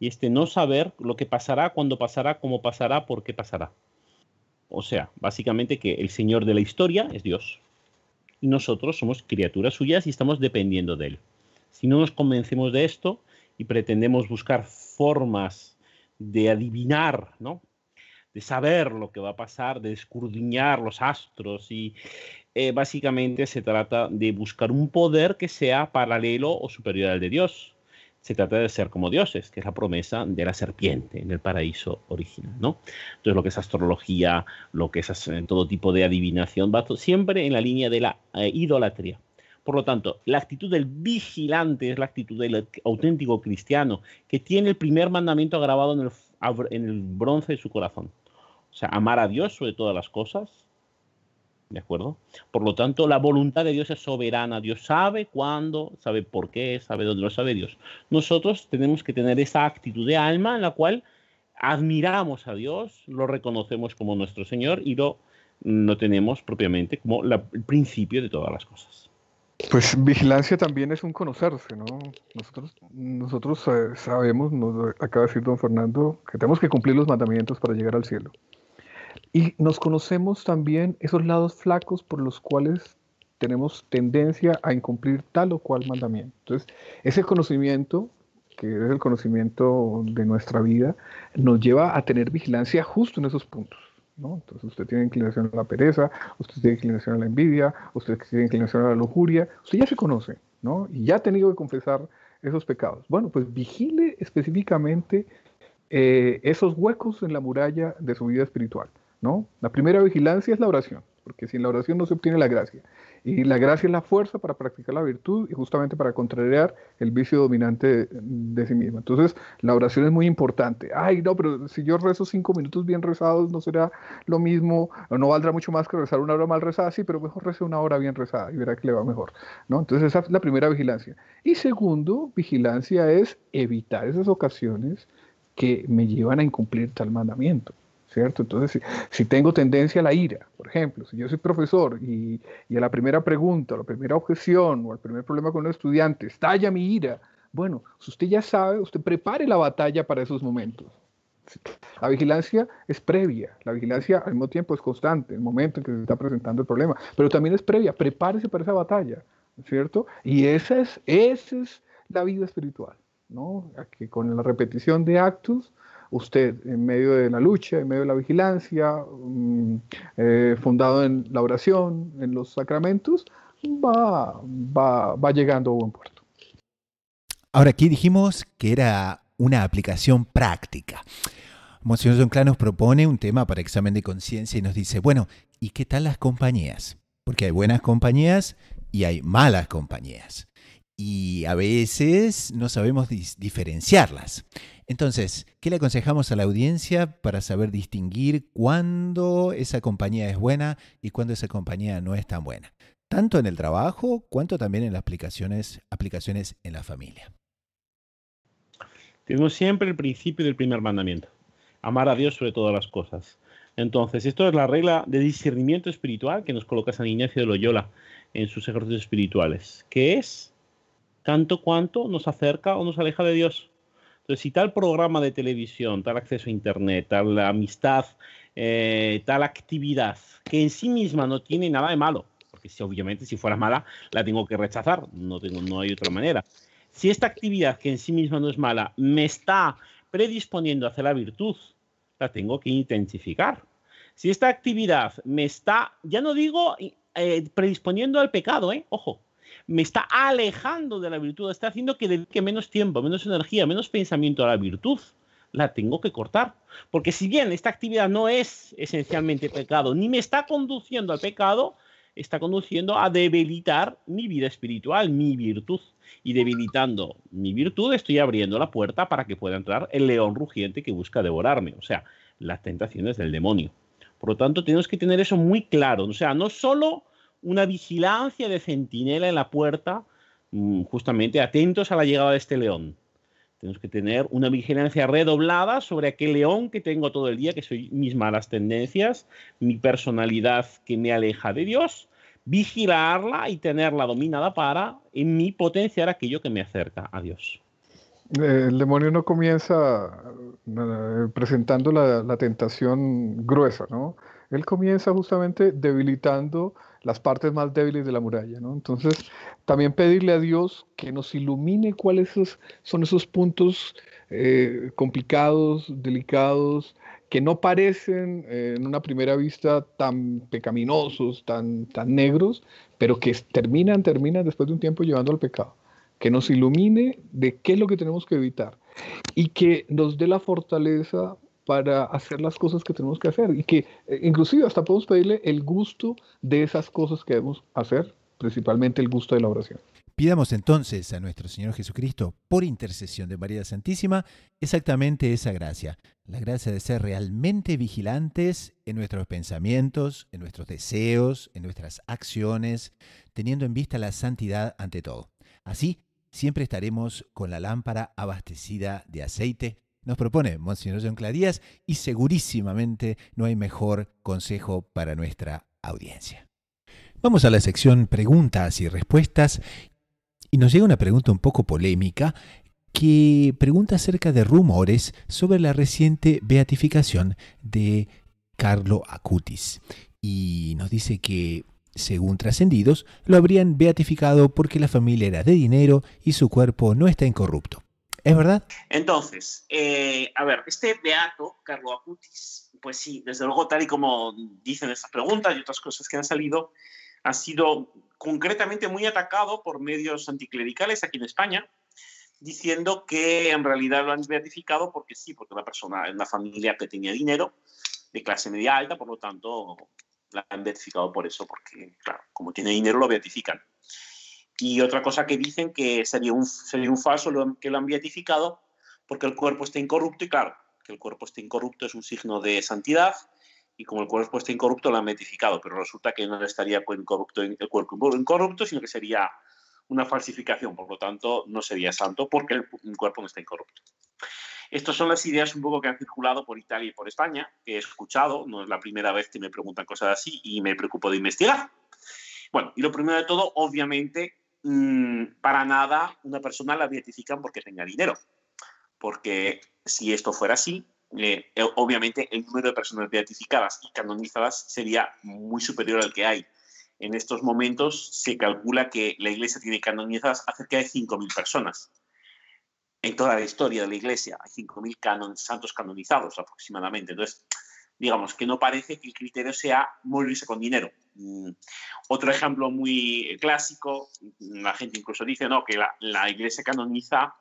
y este no saber lo que pasará, cuándo pasará, cómo pasará, por qué pasará. O sea, básicamente que el Señor de la historia es Dios. Y nosotros somos criaturas suyas y estamos dependiendo de Él. Si no nos convencemos de esto y pretendemos buscar formas de adivinar, ¿no? de saber lo que va a pasar, de escudriñar los astros y eh, básicamente se trata de buscar un poder que sea paralelo o superior al de Dios. Se trata de ser como dioses, que es la promesa de la serpiente en el paraíso original, ¿no? Entonces lo que es astrología, lo que es eh, todo tipo de adivinación, va siempre en la línea de la eh, idolatría. Por lo tanto, la actitud del vigilante es la actitud del auténtico cristiano, que tiene el primer mandamiento grabado en el, en el bronce de su corazón. O sea, amar a Dios sobre todas las cosas. ¿De acuerdo? Por lo tanto, la voluntad de Dios es soberana. Dios sabe cuándo, sabe por qué, sabe dónde lo sabe Dios. Nosotros tenemos que tener esa actitud de alma en la cual admiramos a Dios, lo reconocemos como nuestro Señor y lo, no tenemos propiamente como el principio de todas las cosas. Pues vigilancia también es un conocerse, ¿no? Nosotros, nosotros eh, sabemos, nos acaba de decir don Fernando, que tenemos que cumplir los mandamientos para llegar al cielo. Y nos conocemos también esos lados flacos por los cuales tenemos tendencia a incumplir tal o cual mandamiento. Entonces, ese conocimiento, que es el conocimiento de nuestra vida, nos lleva a tener vigilancia justo en esos puntos. Entonces usted tiene inclinación a la pereza, usted tiene inclinación a la envidia, usted tiene inclinación a la lujuria, usted ya se conoce, ¿no? Y ya ha tenido que confesar esos pecados. Bueno, pues vigile específicamente eh, esos huecos en la muralla de su vida espiritual. ¿no? La primera vigilancia es la oración, porque sin la oración no se obtiene la gracia. Y la gracia es la fuerza para practicar la virtud y justamente para contrariar el vicio dominante de, sí mismo Entonces, la oración es muy importante. Ay, no, pero si yo rezo cinco minutos bien rezados, no será lo mismo, no valdrá mucho más que rezar una hora mal rezada, sí, pero mejor rece una hora bien rezada y verá que le va mejor. ¿no? Entonces, esa es la primera vigilancia. Y segundo, vigilancia es evitar esas ocasiones que me llevan a incumplir tal mandamiento. ¿cierto? Entonces, si, tengo tendencia a la ira, por ejemplo, si yo soy profesor y, a la primera pregunta, a la primera objeción o al primer problema con un estudiante, estalla mi ira, bueno, usted ya sabe, usted prepare la batalla para esos momentos. La vigilancia es previa, la vigilancia al mismo tiempo es constante, el momento en que se está presentando el problema, pero también es previa, prepárese para esa batalla, ¿cierto? Y esa es, es la vida espiritual, ¿no? Que con la repetición de actos usted en medio de la lucha, en medio de la vigilancia, mm, eh, fundado en la oración, en los sacramentos, va, va, llegando a buen puerto. Ahora aquí dijimos que era una aplicación práctica. Monseñor nos propone un tema para examen de conciencia y nos dice, bueno, ¿y qué tal las compañías? Porque hay buenas compañías y hay malas compañías. Y a veces no sabemos diferenciarlas. Entonces, ¿qué le aconsejamos a la audiencia para saber distinguir cuándo esa compañía es buena y cuándo esa compañía no es tan buena? Tanto en el trabajo, cuanto también en las aplicaciones, aplicaciones en la familia. Tenemos siempre el principio del primer mandamiento. Amar a Dios sobre todas las cosas. Entonces, esto es la regla de discernimiento espiritual que nos coloca San Ignacio de Loyola en sus ejercicios espirituales, que es tanto cuanto nos acerca o nos aleja de Dios. Entonces, si tal programa de televisión, tal acceso a Internet, tal amistad, eh, tal actividad, que en sí misma no tiene nada de malo, porque si, obviamente si fuera mala, la tengo que rechazar, no, tengo, no hay otra manera. Si esta actividad, que en sí misma no es mala, me está predisponiendo hacia la virtud, la tengo que intensificar. Si esta actividad me está, ya no digo eh, predisponiendo al pecado, eh, ojo, me está alejando de la virtud, está haciendo que dedique menos tiempo, menos energía, menos pensamiento a la virtud. La tengo que cortar. Porque si bien esta actividad no es esencialmente pecado, ni me está conduciendo al pecado, está conduciendo a debilitar mi vida espiritual, mi virtud. Y debilitando mi virtud, estoy abriendo la puerta para que pueda entrar el león rugiente que busca devorarme. O sea, las tentaciones del demonio. Por lo tanto, tenemos que tener eso muy claro. O sea, no solo una vigilancia de centinela en la puerta, mm, justamente atentos a la llegada de este león. Tenemos que tener una vigilancia redoblada sobre aquel león que tengo todo el día, que soy mis malas tendencias, mi personalidad que me aleja de Dios, vigilarla y tenerla dominada para en mi potenciar aquello que me acerca a Dios. El demonio no comienza eh, presentando la, la tentación gruesa, ¿no? Él comienza justamente debilitando las partes más débiles de la muralla, ¿no? Entonces, también pedirle a Dios que nos ilumine cuáles son esos puntos eh, complicados, delicados, que no parecen eh, en una primera vista tan pecaminosos, tan, tan negros, pero que terminan, terminan después de un tiempo llevando al pecado. Que nos ilumine de qué es lo que tenemos que evitar y que nos dé la fortaleza para hacer las cosas que tenemos que hacer y que eh, inclusive hasta podemos pedirle el gusto de esas cosas que debemos hacer, principalmente el gusto de la oración. Pidamos entonces a nuestro Señor Jesucristo, por intercesión de María Santísima, exactamente esa gracia, la gracia de ser realmente vigilantes en nuestros pensamientos, en nuestros deseos, en nuestras acciones, teniendo en vista la santidad ante todo. Así, siempre estaremos con la lámpara abastecida de aceite nos propone Monseñor John Clarías y segurísimamente no hay mejor consejo para nuestra audiencia. Vamos a la sección preguntas y respuestas y nos llega una pregunta un poco polémica que pregunta acerca de rumores sobre la reciente beatificación de Carlo Acutis y nos dice que según trascendidos, lo habrían beatificado porque la familia era de dinero y su cuerpo no está incorrupto. ¿Es verdad? Entonces, eh, a ver, este beato, Carlo Acutis, pues sí, desde luego, tal y como dicen estas preguntas y otras cosas que han salido, ha sido concretamente muy atacado por medios anticlericales aquí en España, diciendo que en realidad lo han beatificado porque sí, porque una persona una familia que tenía dinero, de clase media alta, por lo tanto, la han beatificado por eso, porque, claro, como tiene dinero, lo beatifican. Y otra cosa que dicen que sería un, sería un falso lo, que lo han beatificado porque el cuerpo está incorrupto y claro, que el cuerpo está incorrupto es un signo de santidad y como el cuerpo está incorrupto lo han beatificado, pero resulta que no estaría incorrupto, el cuerpo incorrupto, sino que sería una falsificación, por lo tanto no sería santo porque el cuerpo no está incorrupto. Estas son las ideas un poco que han circulado por Italia y por España, que he escuchado, no es la primera vez que me preguntan cosas así y me preocupo de investigar. Bueno, y lo primero de todo, obviamente, Mm, para nada una persona la beatifican porque tenga dinero. Porque si esto fuera así, eh, eh, obviamente el número de personas beatificadas y canonizadas sería muy superior al que hay. En estos momentos se calcula que la Iglesia tiene canonizadas cerca de 5.000 personas. En toda la historia de la Iglesia hay 5.000 santos canonizados aproximadamente. Entonces, digamos, que no parece que el criterio sea morirse con dinero. Mm, otro ejemplo muy clásico, mm, la gente incluso dice que la, Iglesia canoniza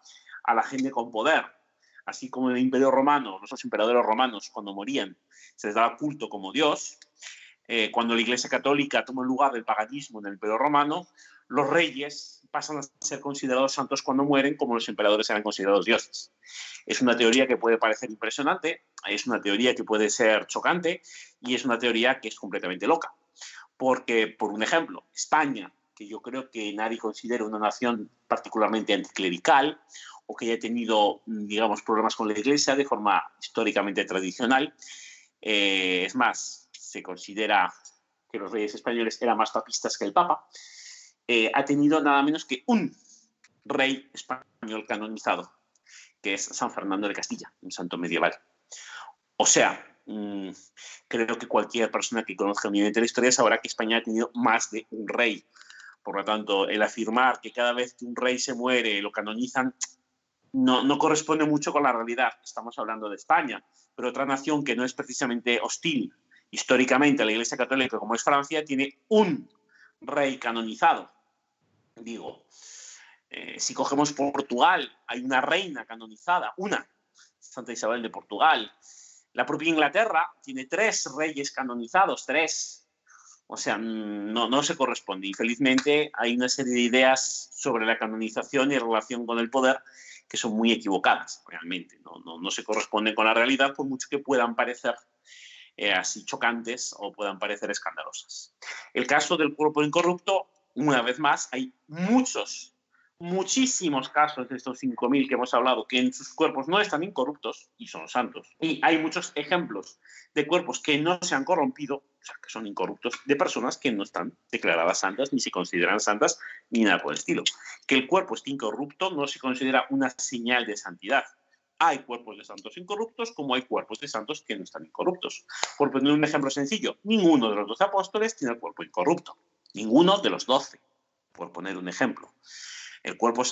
a la gente con poder, así como en el Imperio Romano, los emperadores romanos cuando morían se les daba culto como Dios. Eh, cuando la Iglesia católica tomó el lugar del paganismo en el Imperio Romano, los reyes pasan a ser considerados santos cuando mueren, como los emperadores eran considerados dioses. Es una teoría que puede parecer impresionante, es una teoría que puede ser chocante y es una teoría que es completamente loca. Porque, por un ejemplo, España, que yo creo que nadie considera una nación particularmente anticlerical o que haya tenido, digamos, problemas con la Iglesia de forma históricamente tradicional. Eh, es más, se considera que los reyes españoles eran más papistas que el Papa. Eh, ha tenido nada menos que un rey español canonizado, que es San Fernando de Castilla, un santo medieval. O sea, mm, creo que cualquier persona que conozca un de la historia sabrá que España ha tenido más de un rey. Por lo tanto, el afirmar que cada vez que un rey se muere lo canonizan no, no corresponde mucho con la realidad. Estamos hablando de España, pero otra nación que no es precisamente hostil históricamente a la Iglesia Católica como es Francia, tiene un rey canonizado Digo, eh, si cogemos Portugal, hay una reina canonizada, una, Santa Isabel de Portugal. La propia Inglaterra tiene tres reyes canonizados, tres. O sea, mm, no, no se corresponde. Infelizmente, felizmente hay una serie de ideas sobre la canonización y relación con el poder que son muy equivocadas, realmente. No, se corresponden con la realidad, por mucho que puedan parecer eh, así chocantes o puedan parecer escandalosas. El caso del cuerpo incorrupto una vez más, hay muchos, muchísimos casos de estos 5.000 que hemos hablado que en sus cuerpos no están incorruptos y son santos. Y hay muchos ejemplos de cuerpos que no se han corrompido, o sea, que son incorruptos, de personas que no están declaradas santas, ni se consideran santas, ni nada por el estilo. Que el cuerpo esté incorrupto no se considera una señal de santidad hay cuerpos de santos incorruptos como hay cuerpos de santos que no están incorruptos. Por poner un ejemplo sencillo, ninguno de los dos apóstoles tiene el cuerpo incorrupto. Ninguno de los doce, por poner un ejemplo. El cuerpo de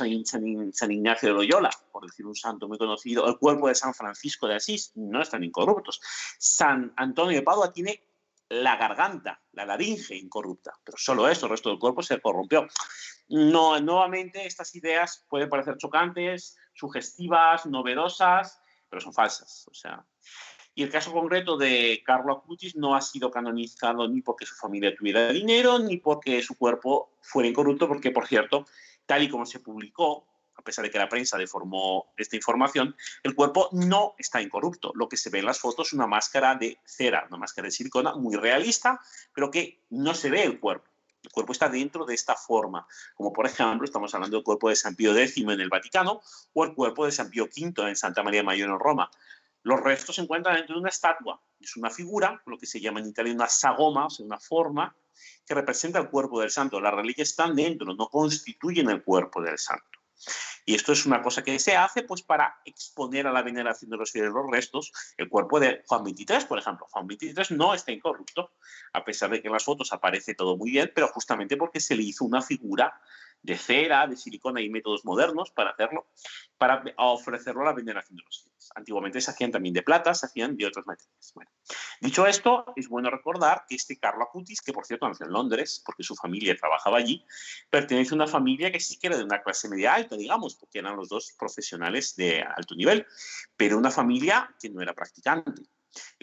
San Ignacio de Loyola, por decir un santo muy conocido, el cuerpo de San Francisco de Asís, no están incorruptos. San Antonio de Padua tiene la garganta, la laringe incorrupta, pero solo eso, el resto del cuerpo se corrompió. No, nuevamente, estas ideas pueden parecer chocantes, sugestivas, novedosas, pero son falsas. O sea, y el caso concreto de Carlo Acutis no ha sido canonizado ni porque su familia tuviera dinero, ni porque su cuerpo fuera incorrupto, porque, por cierto, tal y como se publicó, a pesar de que la prensa deformó esta información, el cuerpo no está incorrupto. Lo que se ve en las fotos es una máscara de cera, una máscara de silicona muy realista, pero que no se ve el cuerpo. El cuerpo está dentro de esta forma, como por ejemplo estamos hablando del cuerpo de San Pío X en el Vaticano o el cuerpo de San Pío V en Santa María Mayor en Roma. Los restos se encuentran dentro de una estatua. Es una figura, lo que se llama en Italia una sagoma, o sea, una forma que representa el cuerpo del santo. Las reliquias están dentro, no constituyen el cuerpo del santo. Y esto es una cosa que se hace pues para exponer a la veneración de los fieles los restos. El cuerpo de Juan 23, por ejemplo. Juan 23 no está incorrupto, a pesar de que en las fotos aparece todo muy bien, pero justamente porque se le hizo una figura de cera, de silicona y métodos modernos para hacerlo, para ofrecerlo a la veneración de los fieles. Antiguamente se hacían también de plata, se hacían de otras materias. dicho esto, es bueno recordar que este Carlo Acutis, que por cierto nació en Londres, porque su familia trabajaba allí, pertenece a una familia que sí que era de una clase media alta, digamos, porque eran los dos profesionales de alto nivel, pero una familia que no era practicante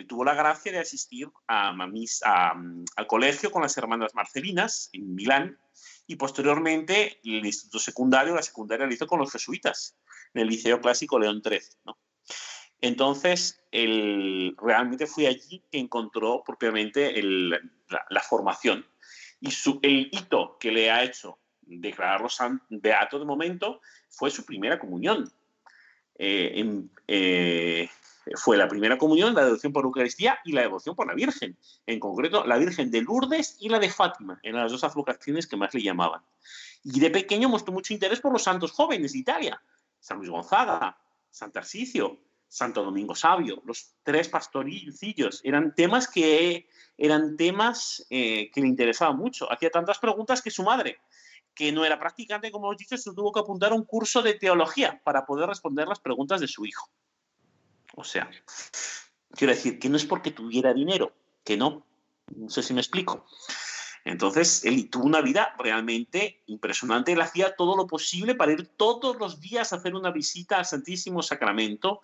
tuvo la gracia de asistir a, mm, al colegio con las hermanas Marcelinas en Milán y posteriormente el instituto secundario, la secundaria la hizo con los jesuitas, en el Liceo Clásico León XIII. ¿no? Entonces, el, realmente fue allí que encontró propiamente la, formación y su, el hito que le ha hecho declararlo beato de momento fue su primera comunión. Eh, en, eh, fue la primera comunión, la devoción por Eucaristía y la devoción por la Virgen, en concreto la Virgen de Lourdes y la de Fátima, eran las dos aflocaciones que más le llamaban. Y de pequeño mostró mucho interés por los santos jóvenes de Italia, San Luis Gonzaga, San Tarsicio, Santo Domingo Sabio, los tres pastorcillos, eran temas que eran temas eh, que le interesaban mucho. Hacía tantas preguntas que su madre, que no era practicante, como hemos dicho, se tuvo que apuntar a un curso de teología para poder responder las preguntas de su hijo. O sea, quiero decir que no es porque tuviera dinero, que no. No sé si me explico. Entonces, él tuvo una vida realmente impresionante. Él hacía todo lo posible para ir todos los días a hacer una visita al Santísimo Sacramento.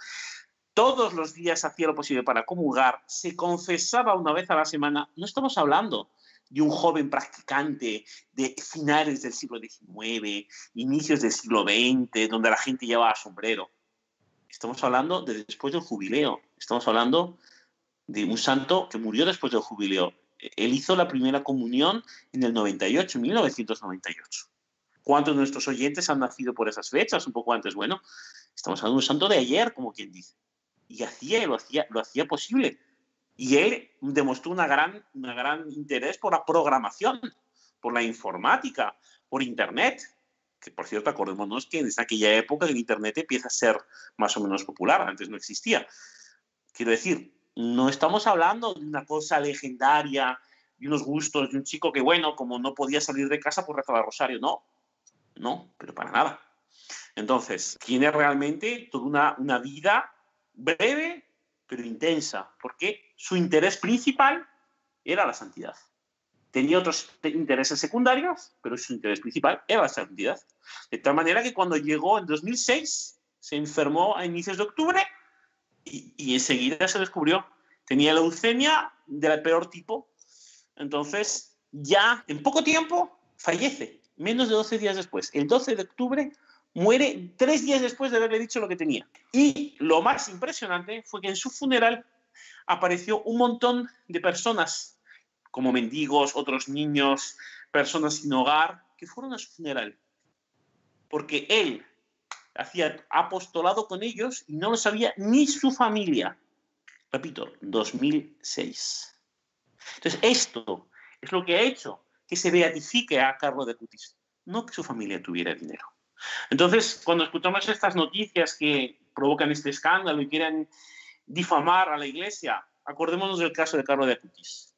Todos los días hacía lo posible para comulgar. Se confesaba una vez a la semana. No estamos hablando de un joven practicante de finales del siglo XIX, inicios del siglo XX, donde la gente llevaba sombrero. Estamos hablando de después del jubileo. Estamos hablando de un santo que murió después del jubileo. Él hizo la primera comunión en el 98, 1998. ¿Cuántos de nuestros oyentes han nacido por esas fechas? Un poco antes, bueno, estamos hablando de un santo de ayer, como quien dice. Y hacía, lo hacía, lo hacía posible. Y él demostró una gran, una gran interés por la programación, por la informática, por Internet que por cierto, acordémonos que en aquella época el Internet empieza a ser más o menos popular, antes no existía. Quiero decir, no estamos hablando de una cosa legendaria, de unos gustos, de un chico que, bueno, como no podía salir de casa, pues rezaba Rosario. No, no, pero para nada. Entonces, tiene realmente toda una vida breve, pero intensa, porque su interés principal era la santidad tenía otros intereses secundarios, pero su interés principal era la santidad. De tal manera que cuando llegó en 2006, se enfermó a inicios de octubre y, y enseguida se descubrió. Tenía leucemia del peor tipo. Entonces, ya en poco tiempo fallece, menos de 12 días después. El 12 de octubre muere tres días después de haberle dicho lo que tenía. Y lo más impresionante fue que en su funeral apareció un montón de personas como mendigos, otros niños, personas sin hogar, que fueron a su funeral. Porque él hacía apostolado con ellos y no lo sabía ni su familia. Repito, 2006. Entonces, esto es lo que ha hecho que se beatifique a Carlos de Cutis, no que su familia tuviera dinero. Entonces, cuando escuchamos estas noticias que provocan este escándalo y quieren difamar a la Iglesia, acordémonos del caso de Carlos de Cutis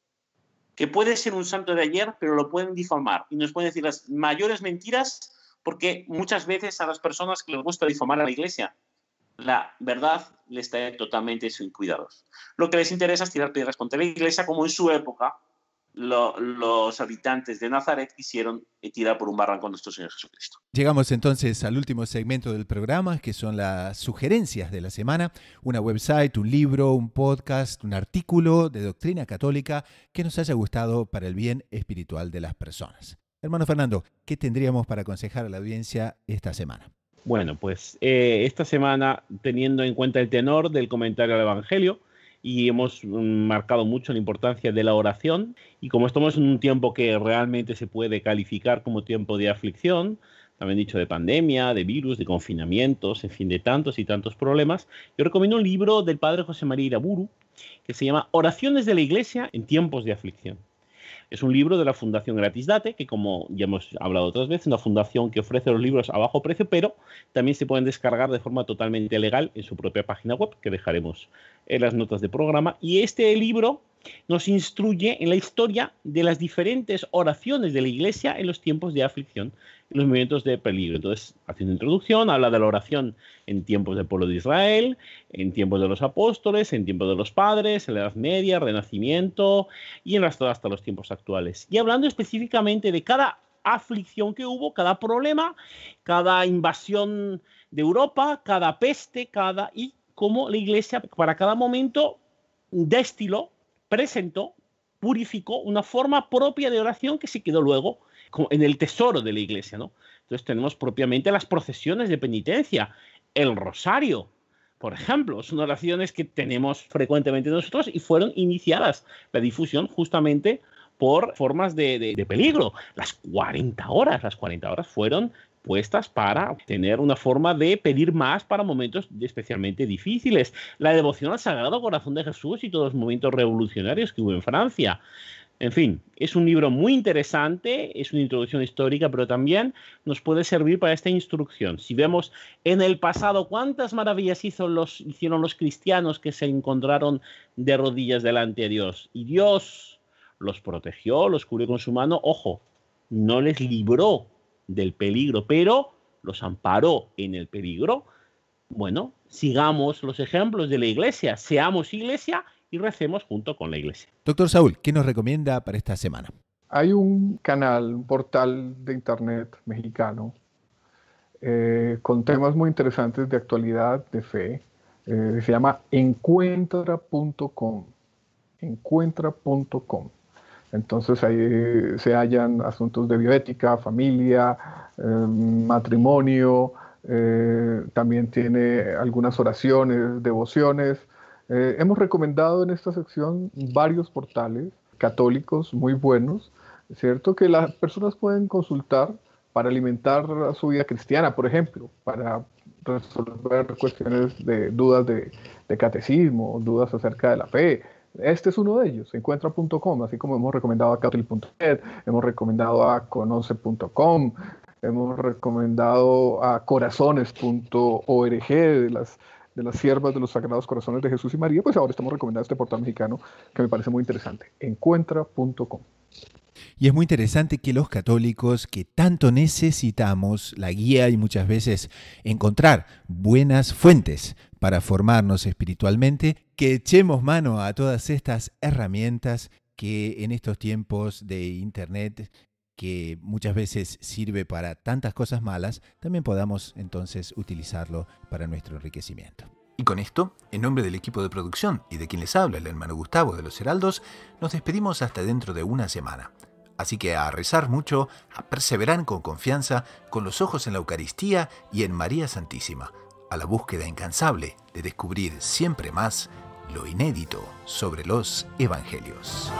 que puede ser un santo de ayer, pero lo pueden difamar y nos pueden decir las mayores mentiras porque muchas veces a las personas que les gusta difamar a la iglesia, la verdad les está totalmente sin cuidados. Lo que les interesa es tirar piedras contra la iglesia como en su época los habitantes de Nazaret hicieron eh, tirar por un barranco nuestro Señor Jesucristo. Llegamos entonces al último segmento del programa, que son las sugerencias de la semana, una website, un libro, un podcast, un artículo de doctrina católica que nos haya gustado para el bien espiritual de las personas. Hermano Fernando, ¿qué tendríamos para aconsejar a la audiencia esta semana? Bueno, pues eh, esta semana, teniendo en cuenta el tenor del comentario del Evangelio, y hemos mm, marcado mucho la importancia de la oración. Y como estamos en un tiempo que realmente se puede calificar como tiempo de aflicción, también dicho de pandemia, de virus, de confinamientos, en fin, de tantos y tantos problemas, yo recomiendo un libro del padre José María Iraburu que se llama Oraciones de la Iglesia en tiempos de aflicción. Es un libro de la Fundación Gratis Date, que como ya hemos hablado otras veces, una fundación que ofrece los libros a bajo precio, pero también se pueden descargar de forma totalmente legal en su propia página web, que dejaremos en las notas de programa. Y este libro nos instruye en la historia de las diferentes oraciones de la Iglesia en los tiempos de aflicción, en los momentos de peligro. Entonces, haciendo introducción, habla de la oración en tiempos del pueblo de Israel, en tiempos de los apóstoles, en tiempos de los padres, en la Edad Media, Renacimiento y en hasta, los tiempos actuales. Y hablando específicamente de cada aflicción que hubo, cada problema, cada invasión de Europa, cada peste, cada y cómo la iglesia para cada momento destiló presentó, purificó una forma propia de oración que se quedó luego en el tesoro de la iglesia, ¿no? Entonces tenemos propiamente las procesiones de penitencia, el rosario, por ejemplo, son oraciones que tenemos frecuentemente nosotros y fueron iniciadas la difusión justamente por formas de, de, de, peligro. Las 40 horas, las 40 horas fueron para obtener una forma de pedir más para momentos especialmente difíciles. La devoción al Sagrado Corazón de Jesús y todos los momentos revolucionarios que hubo en Francia. En fin, es un libro muy interesante, es una introducción histórica, pero también nos puede servir para esta instrucción. Si vemos en el pasado cuántas maravillas hizo los, hicieron los cristianos que se encontraron de rodillas delante de Dios y Dios los protegió, los cubrió con su mano, ojo, no les libró del peligro, pero los amparó en el peligro. Bueno, sigamos los ejemplos de la iglesia, seamos iglesia y recemos junto con la iglesia. Doctor Saúl, ¿qué nos recomienda para esta semana? Hay un canal, un portal de internet mexicano eh, con temas muy interesantes de actualidad, de fe. Eh, se llama encuentra.com. Encuentra.com. Entonces ahí se hallan asuntos de bioética, familia, eh, matrimonio, eh, también tiene algunas oraciones, devociones. Eh, hemos recomendado en esta sección varios portales católicos muy buenos, ¿cierto? Que las personas pueden consultar para alimentar su vida cristiana, por ejemplo, para resolver cuestiones de dudas de catecismo, dudas acerca de la fe, este es uno de ellos, encuentra.com, así como hemos recomendado a catril.net, hemos recomendado a conoce.com, hemos recomendado a corazones.org de las de las siervas de los Sagrados Corazones de Jesús y María, pues ahora estamos recomendando este portal mexicano que me parece muy interesante, encuentra.com. Y es muy interesante que los católicos que tanto necesitamos la guía y muchas veces encontrar buenas fuentes para formarnos espiritualmente, que echemos mano a todas estas herramientas que en estos tiempos de Internet, que muchas veces sirve para tantas cosas malas, también podamos entonces utilizarlo para nuestro enriquecimiento. Y con esto, en nombre del equipo de producción y de quien les habla, el hermano Gustavo de los Heraldos, nos despedimos hasta dentro de una semana. Así que a rezar mucho, a perseverar con confianza, con los ojos en la Eucaristía y en María Santísima, a la búsqueda incansable de descubrir siempre más lo inédito sobre los Evangelios.